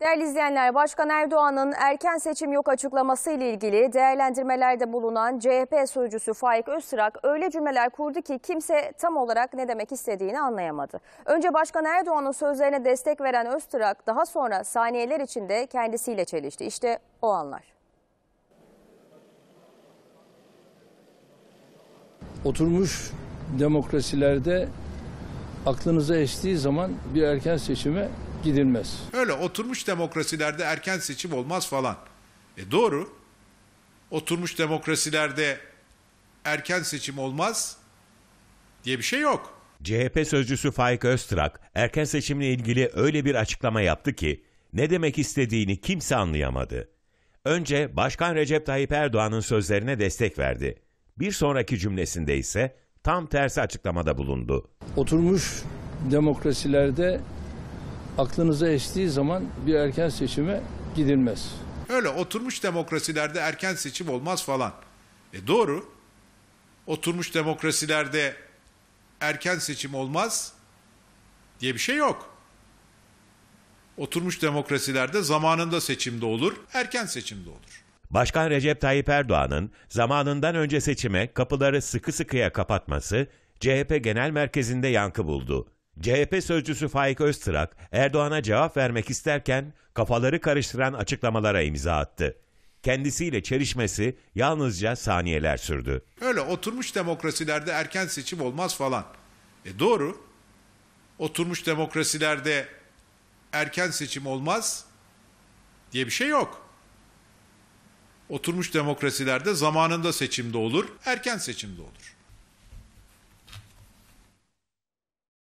Değerli izleyenler, Başkan Erdoğan'ın erken seçim yok açıklaması ile ilgili değerlendirmelerde bulunan CHP sözcüsü Faik Öztürk öyle cümleler kurdu ki kimse tam olarak ne demek istediğini anlayamadı. Önce Başkan Erdoğan'ın sözlerine destek veren Öztürk, daha sonra saniyeler içinde kendisiyle çelişti. İşte o anlar. Oturmuş demokrasilerde aklınıza estiği zaman bir erken seçime gidilmez. Öyle oturmuş demokrasilerde erken seçim olmaz falan. E doğru. Oturmuş demokrasilerde erken seçim olmaz diye bir şey yok. CHP sözcüsü Faik Öztrak erken seçimle ilgili öyle bir açıklama yaptı ki ne demek istediğini kimse anlayamadı. Önce Başkan Recep Tayyip Erdoğan'ın sözlerine destek verdi. Bir sonraki cümlesinde ise tam tersi açıklamada bulundu. Oturmuş demokrasilerde aklınıza estiği zaman bir erken seçime gidilmez. Öyle oturmuş demokrasilerde erken seçim olmaz falan. E doğru. Oturmuş demokrasilerde erken seçim olmaz diye bir şey yok. Oturmuş demokrasilerde zamanında seçimde olur, erken seçimde olur. Başkan Recep Tayyip Erdoğan'ın zamanından önce seçime kapıları sıkı sıkıya kapatması CHP Genel Merkezi'nde yankı buldu. CHP sözcüsü Faik Öztrak Erdoğan'a cevap vermek isterken kafaları karıştıran açıklamalara imza attı. Kendisiyle çelişmesi yalnızca saniyeler sürdü. Öyle oturmuş demokrasilerde erken seçim olmaz falan. E doğru. Oturmuş demokrasilerde erken seçim olmaz diye bir şey yok. Oturmuş demokrasilerde zamanında seçimde olur, erken seçimde olur.